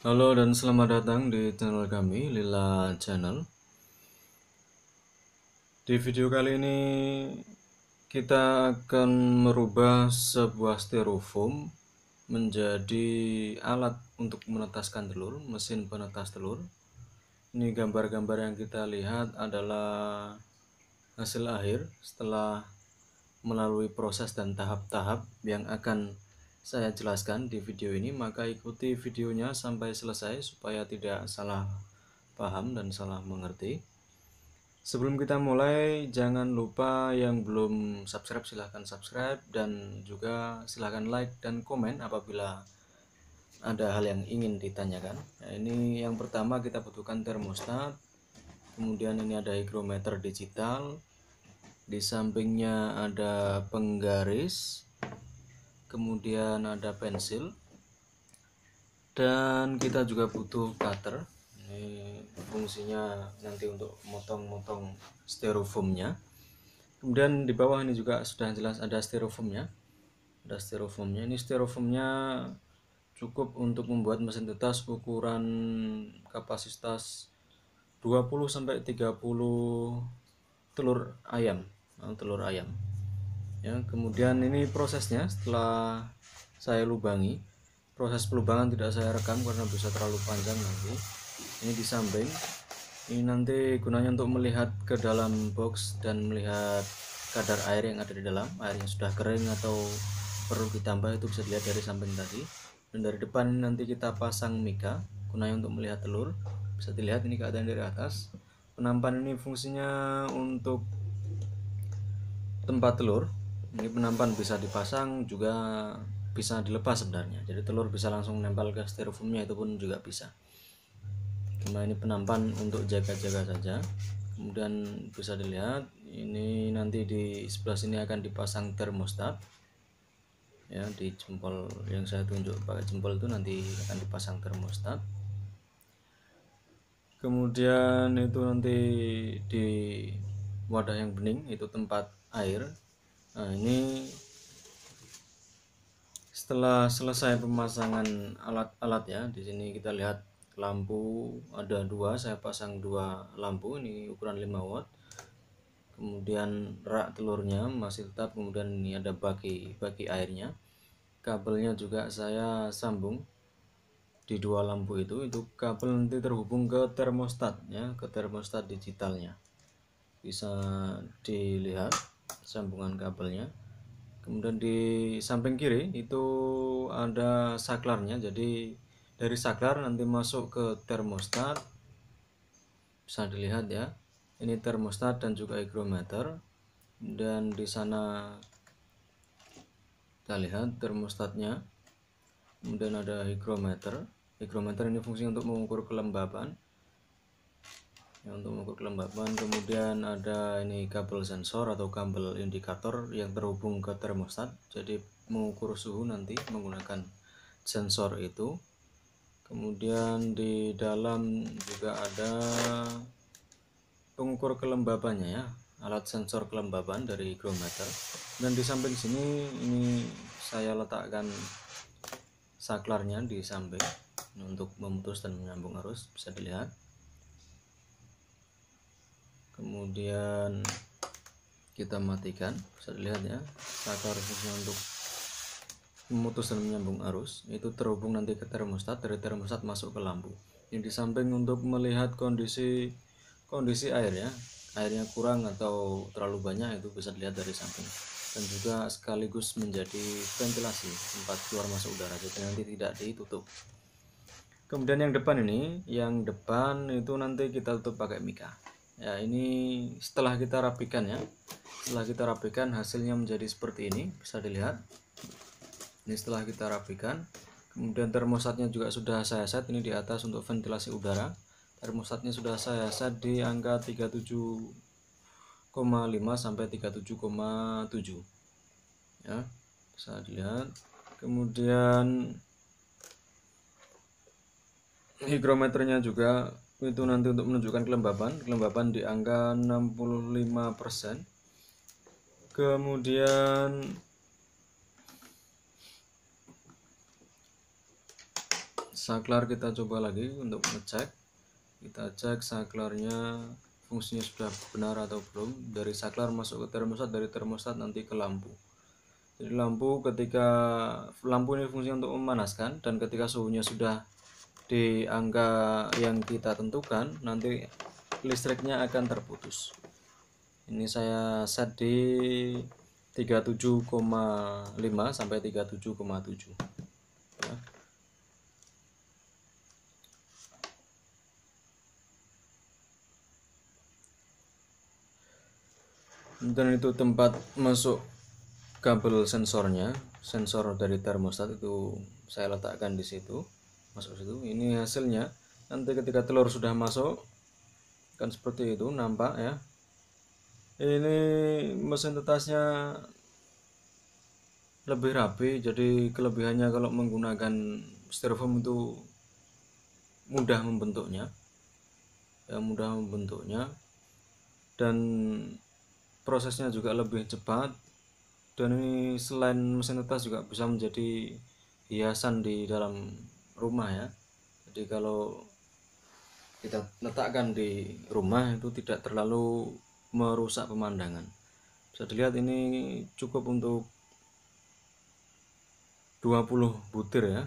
Halo dan selamat datang di channel kami, Lila Channel Di video kali ini kita akan merubah sebuah styrofoam menjadi alat untuk menetaskan telur, mesin penetas telur Ini gambar-gambar yang kita lihat adalah hasil akhir setelah melalui proses dan tahap-tahap yang akan saya jelaskan di video ini, maka ikuti videonya sampai selesai supaya tidak salah paham dan salah mengerti. Sebelum kita mulai, jangan lupa yang belum subscribe silahkan subscribe dan juga silahkan like dan komen apabila ada hal yang ingin ditanyakan. Nah, ini yang pertama kita butuhkan termostat, kemudian ini ada higrometer digital, di sampingnya ada penggaris, kemudian ada pensil dan kita juga butuh cutter ini fungsinya nanti untuk motong-motong styrofoamnya kemudian di bawah ini juga sudah jelas ada styrofoamnya ada styrofoamnya ini styrofoamnya cukup untuk membuat mesin tetas ukuran kapasitas 20 sampai 30 telur ayam telur ayam ya kemudian ini prosesnya setelah saya lubangi proses pelubangan tidak saya rekam karena bisa terlalu panjang nanti ini di samping ini nanti gunanya untuk melihat ke dalam box dan melihat kadar air yang ada di dalam air yang sudah kering atau perlu ditambah itu bisa dilihat dari samping tadi dan dari depan nanti kita pasang mika gunanya untuk melihat telur bisa dilihat ini keadaan dari atas penampan ini fungsinya untuk tempat telur ini penampan bisa dipasang juga bisa dilepas sebenarnya jadi telur bisa langsung nempel ke styrofoamnya itu pun juga bisa cuma ini penampan untuk jaga-jaga saja kemudian bisa dilihat ini nanti di sebelah sini akan dipasang termostat ya di jempol yang saya tunjuk pakai jempol itu nanti akan dipasang termostat kemudian itu nanti di wadah yang bening itu tempat air nah ini setelah selesai pemasangan alat-alat ya di sini kita lihat lampu ada dua saya pasang dua lampu ini ukuran 5 watt kemudian rak telurnya masih tetap kemudian ini ada bagi baki airnya kabelnya juga saya sambung di dua lampu itu itu kabel nanti terhubung ke termostat ya ke termostat digitalnya bisa dilihat sambungan kabelnya kemudian di samping kiri itu ada saklarnya jadi dari saklar nanti masuk ke termostat bisa dilihat ya ini termostat dan juga higrometer, dan di sana kita lihat termostatnya kemudian ada higrometer, higrometer ini fungsinya untuk mengukur kelembaban ya, untuk mengukur kelembapan kemudian ada ini kabel sensor atau kabel indikator yang terhubung ke termostat jadi mengukur suhu nanti menggunakan sensor itu kemudian di dalam juga ada pengukur kelembabannya ya alat sensor kelembaban dari hygrometer dan di samping sini ini saya letakkan saklarnya di samping untuk memutus dan menyambung arus bisa dilihat kemudian kita matikan bisa dilihat ya akar fungsinya untuk memutus dan menyambung arus itu terhubung nanti ke termostat dari termostat masuk ke lampu yang di samping untuk melihat kondisi kondisi air ya airnya kurang atau terlalu banyak itu bisa dilihat dari samping dan juga sekaligus menjadi ventilasi tempat keluar masuk udara jadi nanti tidak ditutup kemudian yang depan ini yang depan itu nanti kita tutup pakai mika ya ini setelah kita rapikan ya setelah kita rapikan hasilnya menjadi seperti ini bisa dilihat ini setelah kita rapikan kemudian termosatnya juga sudah saya set ini di atas untuk ventilasi udara termosatnya sudah saya set di angka 37,5 sampai 37,7 ya bisa dilihat kemudian higrometernya juga itu nanti untuk menunjukkan kelembaban kelembaban di angka 65% kemudian saklar kita coba lagi untuk ngecek kita cek saklarnya fungsinya sudah benar atau belum dari saklar masuk ke termostat dari termostat nanti ke lampu jadi lampu ketika lampu ini fungsinya untuk memanaskan dan ketika suhunya sudah di angka yang kita tentukan nanti listriknya akan terputus ini saya set di 37,5 sampai 37,7 ya. dan itu tempat masuk kabel sensornya sensor dari termostat itu saya letakkan di situ masuk situ ini hasilnya nanti ketika telur sudah masuk kan seperti itu nampak ya ini mesin tetasnya lebih rapi jadi kelebihannya kalau menggunakan styrofoam itu mudah membentuknya ya mudah membentuknya dan prosesnya juga lebih cepat dan ini selain mesin tetas juga bisa menjadi hiasan di dalam rumah ya jadi kalau kita letakkan di rumah itu tidak terlalu merusak pemandangan bisa dilihat ini cukup untuk 20 butir ya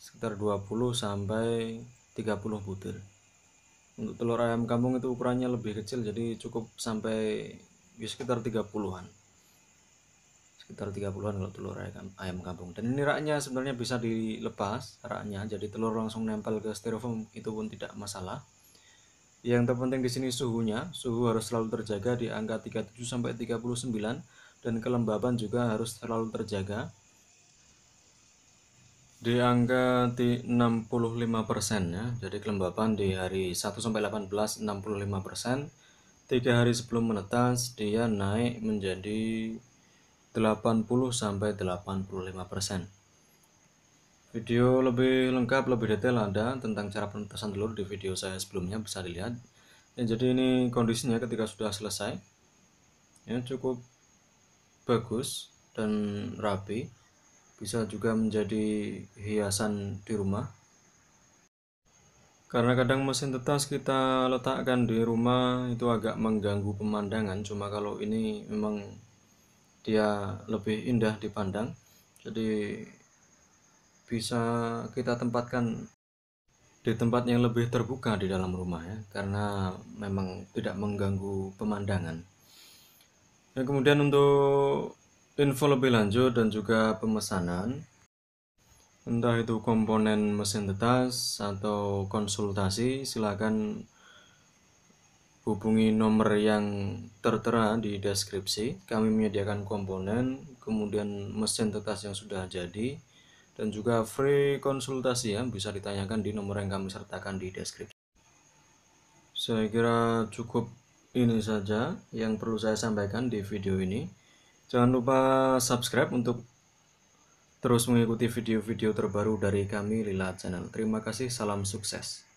sekitar 20 sampai 30 butir untuk telur ayam kampung itu ukurannya lebih kecil jadi cukup sampai ya sekitar 30-an sekitar 30-an kalau telur ayam, kampung dan ini raknya sebenarnya bisa dilepas raknya jadi telur langsung nempel ke styrofoam itu pun tidak masalah yang terpenting di sini suhunya suhu harus selalu terjaga di angka 37 sampai 39 dan kelembaban juga harus selalu terjaga di angka di 65% ya. Jadi kelembaban di hari 1 sampai 18 65%. 3 hari sebelum menetas dia naik menjadi 80-85%. Video lebih lengkap, lebih detail ada tentang cara penetasan telur di video saya sebelumnya bisa dilihat. Ya, jadi ini kondisinya ketika sudah selesai. Ya, cukup bagus dan rapi. Bisa juga menjadi hiasan di rumah. Karena kadang mesin tetas kita letakkan di rumah itu agak mengganggu pemandangan, cuma kalau ini memang dia lebih indah dipandang jadi bisa kita tempatkan di tempat yang lebih terbuka di dalam rumah ya karena memang tidak mengganggu pemandangan dan kemudian untuk info lebih lanjut dan juga pemesanan entah itu komponen mesin tetas atau konsultasi silakan hubungi nomor yang tertera di deskripsi. Kami menyediakan komponen, kemudian mesin tetas yang sudah jadi, dan juga free konsultasi yang bisa ditanyakan di nomor yang kami sertakan di deskripsi. Saya kira cukup ini saja yang perlu saya sampaikan di video ini. Jangan lupa subscribe untuk terus mengikuti video-video terbaru dari kami Lila Channel. Terima kasih, salam sukses.